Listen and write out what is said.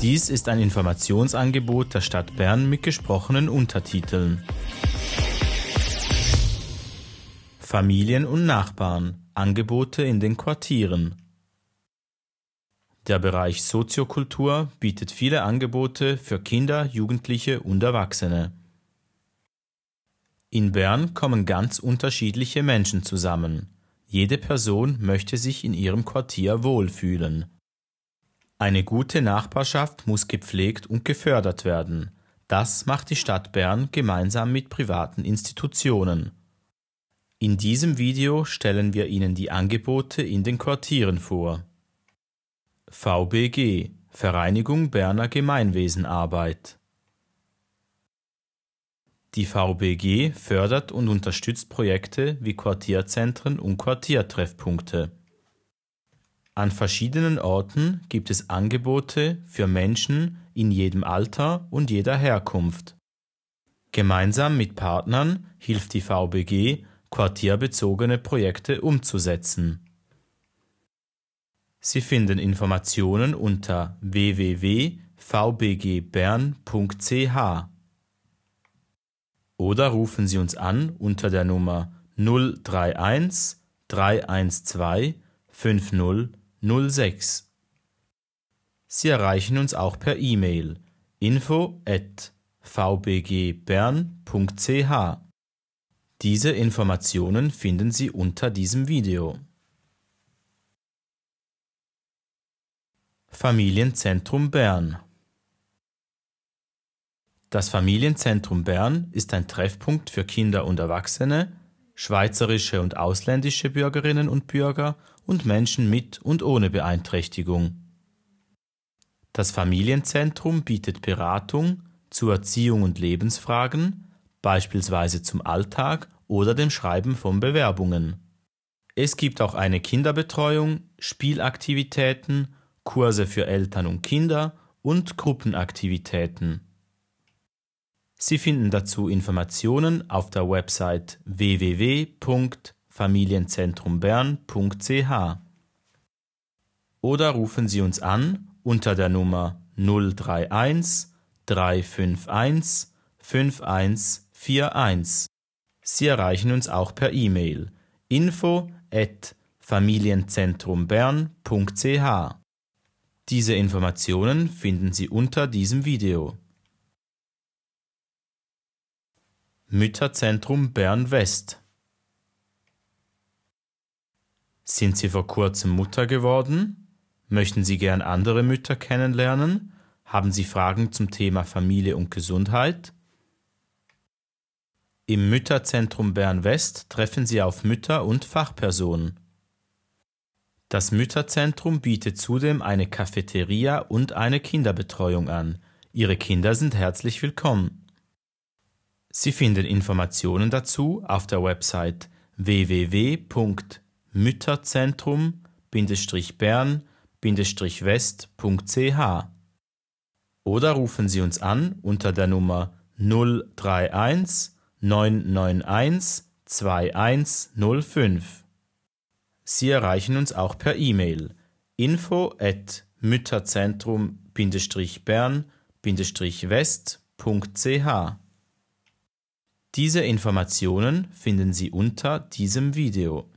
Dies ist ein Informationsangebot der Stadt Bern mit gesprochenen Untertiteln. Familien und Nachbarn Angebote in den Quartieren. Der Bereich Soziokultur bietet viele Angebote für Kinder, Jugendliche und Erwachsene. In Bern kommen ganz unterschiedliche Menschen zusammen. Jede Person möchte sich in ihrem Quartier wohlfühlen. Eine gute Nachbarschaft muss gepflegt und gefördert werden. Das macht die Stadt Bern gemeinsam mit privaten Institutionen. In diesem Video stellen wir Ihnen die Angebote in den Quartieren vor. VBG Vereinigung Berner Gemeinwesenarbeit Die VBG fördert und unterstützt Projekte wie Quartierzentren und Quartiertreffpunkte. An verschiedenen Orten gibt es Angebote für Menschen in jedem Alter und jeder Herkunft. Gemeinsam mit Partnern hilft die VBG, quartierbezogene Projekte umzusetzen. Sie finden Informationen unter www.vbgbern.ch oder rufen Sie uns an unter der Nummer 031 312 50 06. Sie erreichen uns auch per E-Mail info at vbgbern.ch. Diese Informationen finden Sie unter diesem Video. Familienzentrum Bern Das Familienzentrum Bern ist ein Treffpunkt für Kinder und Erwachsene schweizerische und ausländische Bürgerinnen und Bürger und Menschen mit und ohne Beeinträchtigung. Das Familienzentrum bietet Beratung zu Erziehung und Lebensfragen, beispielsweise zum Alltag oder dem Schreiben von Bewerbungen. Es gibt auch eine Kinderbetreuung, Spielaktivitäten, Kurse für Eltern und Kinder und Gruppenaktivitäten. Sie finden dazu Informationen auf der Website www.familienzentrumbern.ch oder rufen Sie uns an unter der Nummer 031 351 5141. Sie erreichen uns auch per E-Mail info at familienzentrumbern.ch. Diese Informationen finden Sie unter diesem Video. Mütterzentrum Bern West. Sind Sie vor kurzem Mutter geworden? Möchten Sie gern andere Mütter kennenlernen? Haben Sie Fragen zum Thema Familie und Gesundheit? Im Mütterzentrum Bern West treffen Sie auf Mütter und Fachpersonen. Das Mütterzentrum bietet zudem eine Cafeteria und eine Kinderbetreuung an. Ihre Kinder sind herzlich willkommen. Sie finden Informationen dazu auf der Website www.mütterzentrum-bern-west.ch oder rufen Sie uns an unter der Nummer 031 991 2105. Sie erreichen uns auch per E-Mail info at mütterzentrum-bern-west.ch diese Informationen finden Sie unter diesem Video.